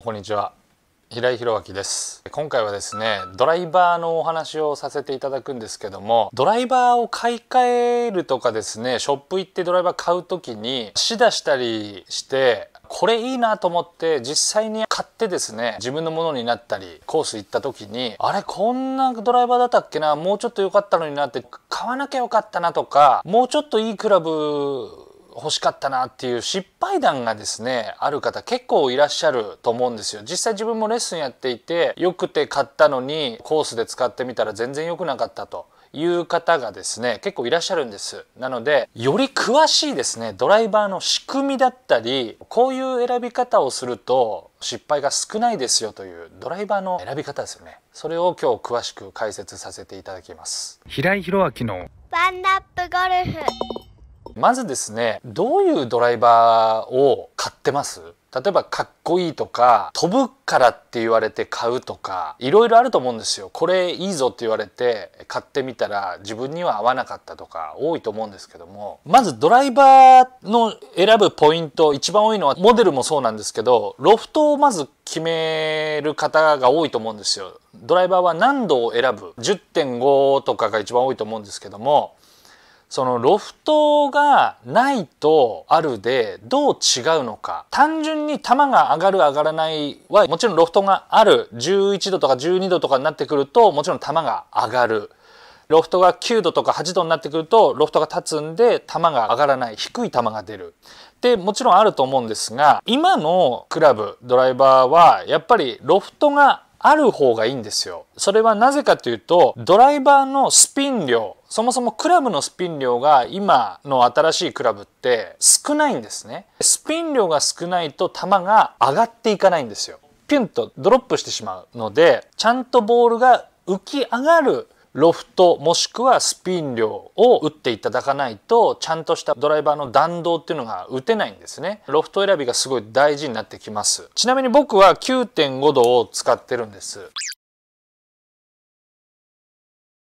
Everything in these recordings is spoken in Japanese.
こんにちは平井明です今回はですねドライバーのお話をさせていただくんですけどもドライバーを買い替えるとかですねショップ行ってドライバー買う時に試出したりしてこれいいなと思って実際に買ってですね自分のものになったりコース行った時にあれこんなドライバーだったっけなもうちょっと良かったのになって買わなきゃよかったなとかもうちょっといいクラブ欲しかったなっていう失敗談がですねある方結構いらっしゃると思うんですよ実際自分もレッスンやっていてよくて買ったのにコースで使ってみたら全然良くなかったという方がですね結構いらっしゃるんですなのでより詳しいですねドライバーの仕組みだったりこういう選び方をすると失敗が少ないですよというドライバーの選び方ですよねそれを今日詳しく解説させていただきます平井博明のワンナップゴルフまずですねどういうドライバーを買ってます例えばかっこいいとか飛ぶからって言われて買うとかいろいろあると思うんですよこれいいぞって言われて買ってみたら自分には合わなかったとか多いと思うんですけどもまずドライバーの選ぶポイント一番多いのはモデルもそうなんですけどロフトをまず決める方が多いと思うんですよドライバーは何度を選ぶ10.5とかが一番多いと思うんですけどもそのロフトがないとあるでどう違うのか単純に球が上がる上がらないはもちろんロフトがある11度とか12度とかになってくるともちろん球が上がるロフトが9度とか8度になってくるとロフトが立つんで球が上がらない低い球が出るってもちろんあると思うんですが今のクラブドライバーはやっぱりロフトがある方がいいんですよ。それはなぜかというと、ドライバーのスピン量、そもそもクラブのスピン量が今の新しいクラブって少ないんですね。スピン量が少ないと球が上がっていかないんですよ。ピュンとドロップしてしまうので、ちゃんとボールが浮き上がるロフトもしくはスピン量を打っていただかないとちゃんとしたドライバーの弾道っていうのが打てないんですねロフト選びがすごい大事になってきますちなみに僕は9.5度を使ってるんです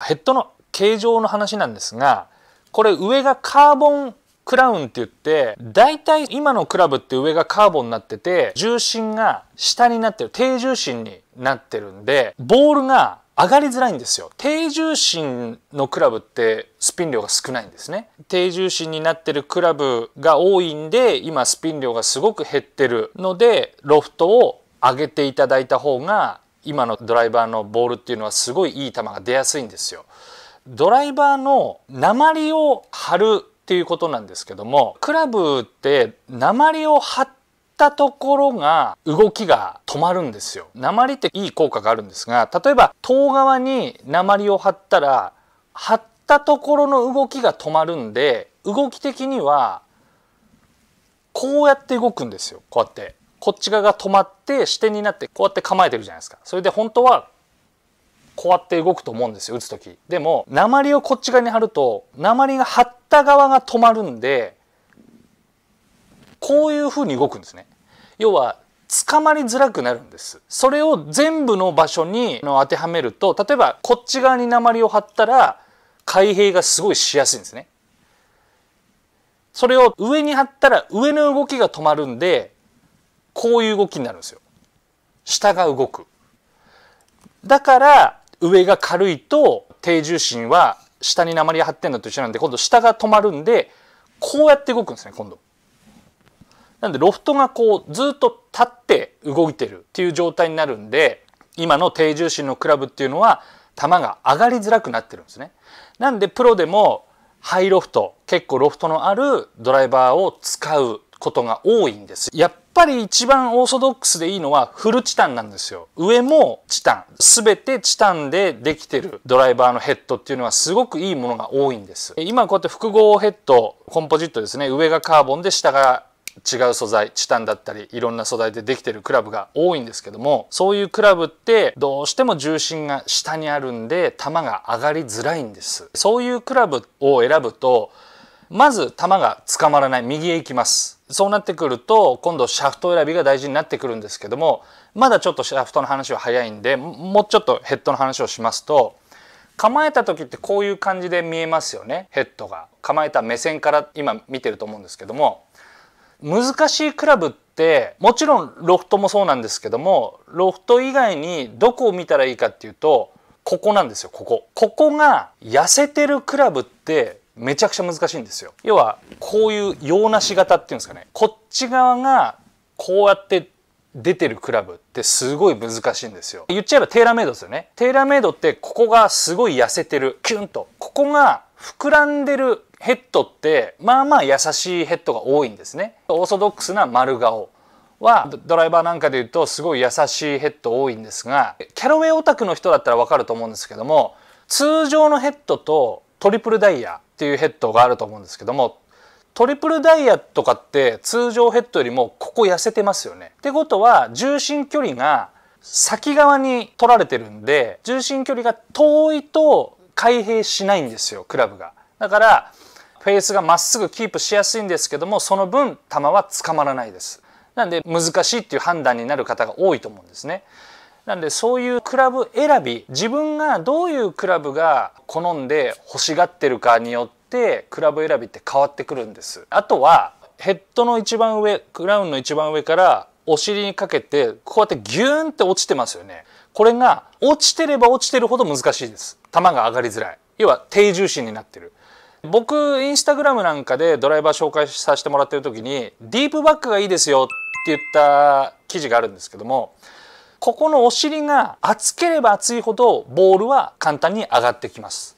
ヘッドの形状の話なんですがこれ上がカーボンクラウンって言って大体今のクラブって上がカーボンになってて重心が下になってる低重心になってるんでボールが上がりづらいんですよ低重心のクラブってスピン量が少ないんですね低重心になってるクラブが多いんで今スピン量がすごく減ってるのでロフトを上げていただいた方が今のドライバーのボールっていうのはすごいいい球が出やすいんですよドライバーの鉛を張るっていうことなんですけどもクラブって鉛を張ってたところが動きが止まるんですよ鉛っていい効果があるんですが例えば遠側に鉛を貼ったら貼ったところの動きが止まるんで動き的にはこうやって動くんですよこうやってこっち側が止まって支点になってこうやって構えてるじゃないですかそれで本当はこうやって動くと思うんですよ打つ時でも鉛をこっち側に貼ると鉛が貼った側が止まるんでこういう風に動くんですね要は捕まりづらくなるんですそれを全部の場所に当てはめると例えばこっち側に鉛を貼ったら開閉がすごいしやすいんですね。それを上に貼ったら上の動きが止まるんでこういう動きになるんですよ。下が動く。だから上が軽いと低重心は下に鉛が張ってんのと一緒なんで今度下が止まるんでこうやって動くんですね今度。なんでロフトがこうずっと立って動いてるっていう状態になるんで今の低重心のクラブっていうのは球が上がりづらくなってるんですね。なんでプロでもハイロフト結構ロフトのあるドライバーを使うことが多いんです。やっぱり一番オーソドックスでいいのはフルチタンなんですよ。上もチタン。すべてチタンでできてるドライバーのヘッドっていうのはすごくいいものが多いんです。今こうやって複合ヘッド、コンポジットですね。上がカーボンで下が違う素材チタンだったりいろんな素材でできてるクラブが多いんですけどもそういうクラブってどうしても重心が下にあるんで球が上がりづらいんですそういうクラブを選ぶとまず球が捕まらない右へ行きますそうなってくると今度シャフト選びが大事になってくるんですけどもまだちょっとシャフトの話は早いんでもうちょっとヘッドの話をしますと構えた時ってこういう感じで見えますよねヘッドが構えた目線から今見てると思うんですけども難しいクラブってもちろんロフトもそうなんですけどもロフト以外にどこを見たらいいかっていうとここなんですよここ。ここが痩せてるクラブってめちゃくちゃ難しいんですよ。要はこういう洋梨型っていうんですかねこっち側がこうやって出てるクラブってすごい難しいんですよ。言っちゃえばテーラーメイドですよね。テーラーメイドってここがすごい痩せてるキュンとここが膨らんでるヘッドってまあまあ優しいヘッドが多いんですねオーソドックスな丸顔はドライバーなんかで言うとすごい優しいヘッド多いんですがキャロウェイオタクの人だったらわかると思うんですけども通常のヘッドとトリプルダイヤっていうヘッドがあると思うんですけどもトリプルダイヤとかって通常ヘッドよりもここ痩せてますよね。ってことは重心距離が先側に取られてるんで重心距離が遠いと開閉しないんですよクラブが。だからフェースがまっすぐキープしやすいんですけどもその分球は捕まらないです。なんで難しいっていう判断になる方が多いと思うんですね。なんでそういうクラブ選び自分がどういうクラブが好んで欲しがってるかによってクラブ選びって変わってくるんです。あとはヘッドの一番上クラウンの一番上からお尻にかけてこうやってギューンって落ちてますよね。これが落ちてれば落ちてるほど難しいです。球が上がりづらい要は低重心になってる僕インスタグラムなんかでドライバー紹介させてもらってる時にディープバックがいいですよって言った記事があるんですけどもここのお尻が厚ければ厚いほどボールは簡単に上がってきます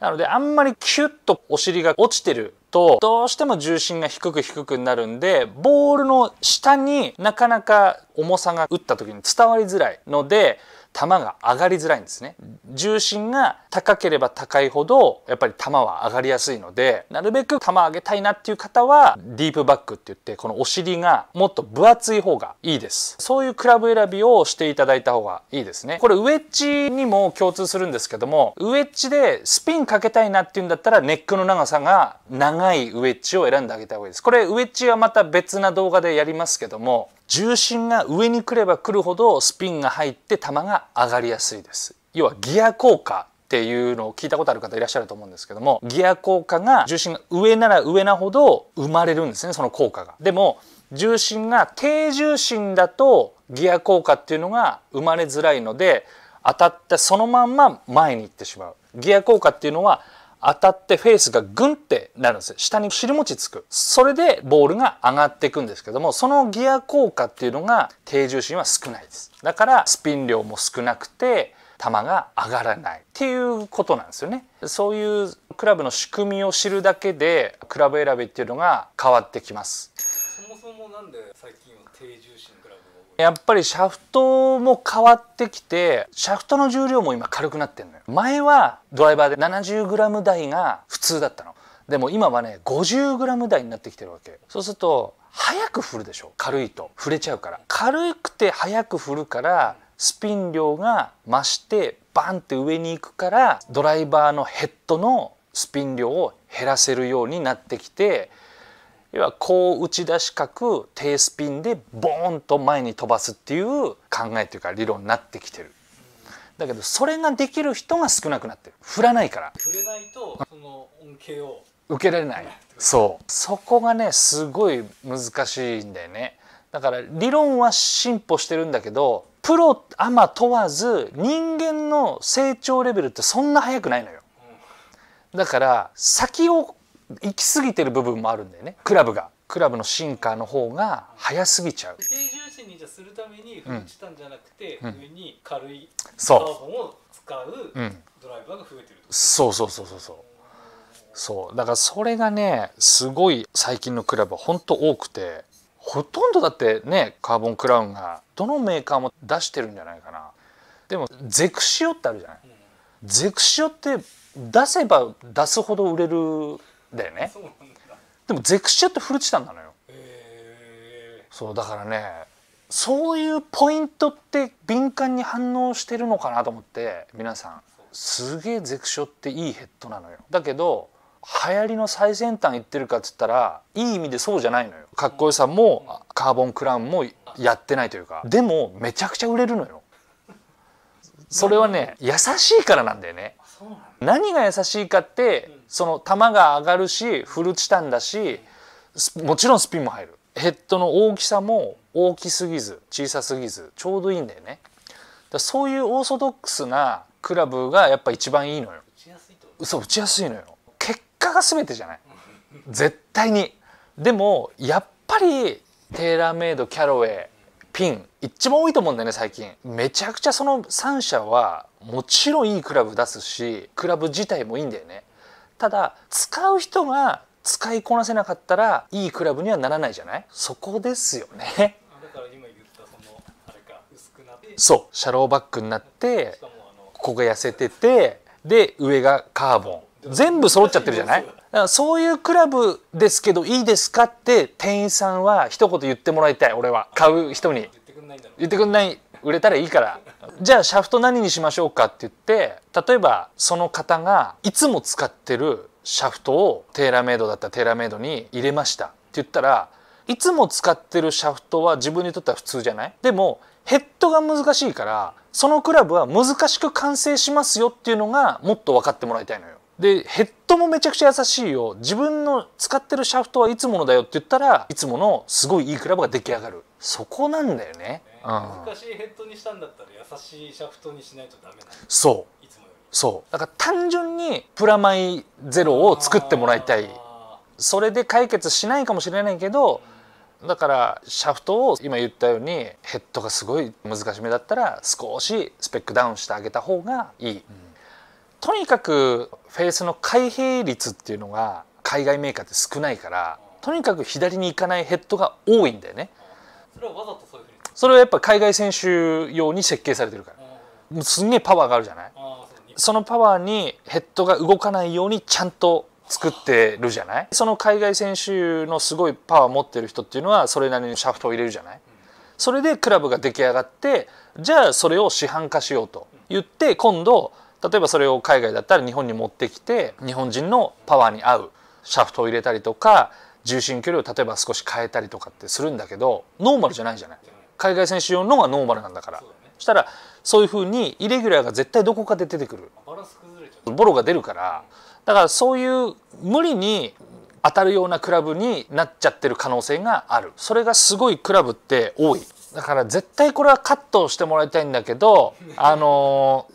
なのであんまりキュッとお尻が落ちてるとどうしても重心が低く低くなるんでボールの下になかなか重さが打った時に伝わりづらいので球が上がりづらいんですね重心が高ければ高いほどやっぱり球は上がりやすいのでなるべく球上げたいなっていう方はディープバックって言ってこのお尻がもっと分厚い方がいいですそういうクラブ選びをしていただいた方がいいですねこれウエッジにも共通するんですけどもウエッジでスピンかけたいなっていうんだったらネックの長さが長いウエッジを選んであげた方がいいですこれウエッジはまた別な動画でやりますけども重心が上に来れば来るほどスピンが入って球が上がりやすいです要はギア効果っていうのを聞いたことある方いらっしゃると思うんですけどもギア効果が重心が上なら上なほど生まれるんですねその効果が。でも重心が低重心だとギア効果っていうのが生まれづらいので当たったそのまんま前に行ってしまう。ギア効果っていうのは当たってフェースがグンってなるんですよ。下に尻餅つく。それでボールが上がっていくんですけども、そのギア効果っていうのが低重心は少ないです。だからスピン量も少なくて、球が上がらないっていうことなんですよね。そういうクラブの仕組みを知るだけで、クラブ選びっていうのが変わってきます。もなんで最近は低重心クラブやっぱりシャフトも変わってきてシャフトの重量も今軽くなってんのよ前はドライバーで 70g 台が普通だったのでも今はね 50g 台になってきてるわけそうすると早く振るでしょ軽いと振れちゃうから軽くて早く振るからスピン量が増してバンって上に行くからドライバーのヘッドのスピン量を減らせるようになってきて要はこう打ち出し角低スピンでボーンと前に飛ばすっていう考えというか理論になってきてるだけどそれができる人が少なくなってる振らないから振れないとその恩恵を受けられないそうそこがねすごい難しいんだよねだから理論は進歩してるんだけどプロアマ問わず人間の成長レベルってそんな速くないのよだから先を行き過ぎてる部分もあるんだよねクラブがクラブの進化の方が早すぎちゃう低重心にじゃするためにフルチタンじゃなくて、うん、上に軽いカーボンを使うドライバーが増えてる、うそうそうそうそうそうそうだからそれがねすごい最近のクラブは本当多くてほとんどだってねカーボンクラウンがどのメーカーも出してるんじゃないかなでもゼクシオってあるじゃない、うん、ゼクシオって出せば出すほど売れるだよねでもゼクシアってフルチタンなのよそうだからねそういうポイントって敏感に反応してるのかなと思って皆さんすげえゼクショっていいヘッドなのよだけど流行りの最先端行ってるかっつったらいい意味でそうじゃないのよかっこよさもカーボンクラウンもやってないというかでもめちゃくちゃ売れるのよそれはね優しいからなんだよね何が優しいかってその球が上がるしフルチタンだしもちろんスピンも入るヘッドの大きさも大きすぎず小さすぎずちょうどいいんだよねだそういうオーソドックスなクラブがやっぱ一番いいのよそう打ちやすいのよ結果が全てじゃない絶対にでもやっぱりテーラーメイドキャロウェイピン一番多いと思うんだよね最近めちゃくちゃその3社はもちろんいいクラブ出すしクラブ自体もいいんだよねただ使う人が使いこなせなかったらいいクラブにはならないじゃないそこですよねそうシャローバックになってここが痩せててで上がカーボン全部揃っちゃってるじゃないそういうクラブですけどいいですかって店員さんは一言言ってもらいたい俺は買う人に言ってくんない売れたらいいからじゃあシャフト何にしましょうかって言って例えばその方がいつも使ってるシャフトをテーラーメイドだったらテーラーメイドに入れましたって言ったらいつも使ってるシャフトは自分にとっては普通じゃないでもヘッドが難しいからそのクラブは難しく完成しますよっていうのがもっと分かってもらいたいのよ。でヘッドもめちゃくちゃ優しいよ自分の使ってるシャフトはいつものだよって言ったらいつものすごいいいクラブが出来上がるそこなんだよね難しいヘッドにしたんだったら優しいシャフトにしないとダメなそういつもよりそうだから単純にプラマイゼロを作ってもらいたいそれで解決しないかもしれないけど、うん、だからシャフトを今言ったようにヘッドがすごい難しめだったら少しスペックダウンしてあげた方がいい、うん、とにかくフェースの開閉率っていうのが海外メーカーって少ないからとにかく左に行かないヘッドが多いんだよねそれはわざとそういうそれはやっぱ海外選手用に設計されてるからすんげえパワーがあるじゃないそのパワーにヘッドが動かないようにちゃんと作ってるじゃないその海外選手のすごいパワー持ってる人っていうのはそれなりにシャフトを入れるじゃないそれでクラブが出来上がってじゃあそれを市販化しようと言って今度例えばそれを海外だったら日本に持ってきて日本人のパワーに合うシャフトを入れたりとか重心距離を例えば少し変えたりとかってするんだけどノーマルじゃないじゃない海外選手用のがノーマルなんだからそしたらそういうふうにイレギュラーが絶対どこかで出てくるボロが出るからだからそういう無理に当たるようなクラブになっちゃってる可能性があるそれがすごいクラブって多いだから絶対これはカットしてもらいたいんだけど あの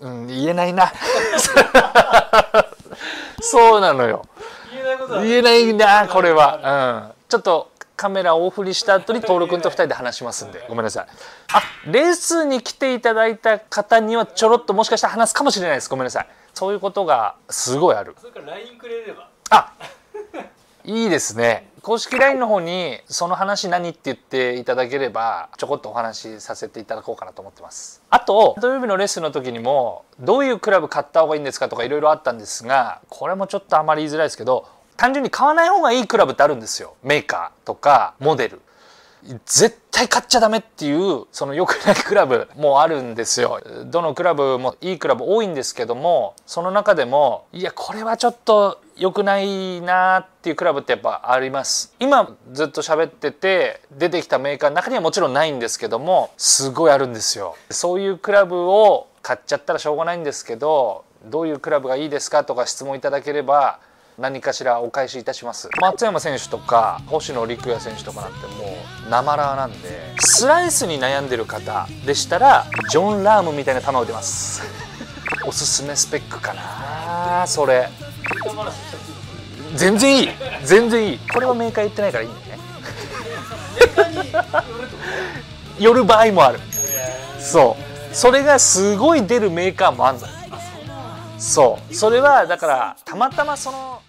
うん、言えないな そうなのよ言えないなこれは、うん、ちょっとカメラをおフりした後に徹君と2人で話しますんでごめんなさいあレースに来ていただいた方にはちょろっともしかしたら話すかもしれないですごめんなさいそういうことがすごいあるそれから LINE くれればあいいですね公式 LINE の方にその話何って言っていただければちょこっとお話しさせていただこうかなと思ってますあと土曜日のレッスンの時にもどういうクラブ買った方がいいんですかとかいろいろあったんですがこれもちょっとあまり言いづらいですけど単純に買わない方がいいクラブってあるんですよメーカーとかモデル絶対買っちゃダメっていうその良くないクラブもあるんですよどのクラブもいいクラブ多いんですけどもその中でもいやこれはちょっと良くないなっていうクラブってやっぱあります今ずっと喋ってて出てきたメーカーの中にはもちろんないんですけどもすごいあるんですよそういうクラブを買っちゃったらしょうがないんですけどどういうクラブがいいですかとか質問いただければ何かしらお返しいたします松山選手とか星野陸也選手とかなんてもうなまらなんでスライスに悩んでる方でしたらジョン・ラームみたいな球を出ます おすすめスペックかなそれ全然いい全然いいこれはメーカー言ってないからいいんだよね 寄る場合もあるそうそれがすごい出るメーカーもあるのそうそれはだからたまたまその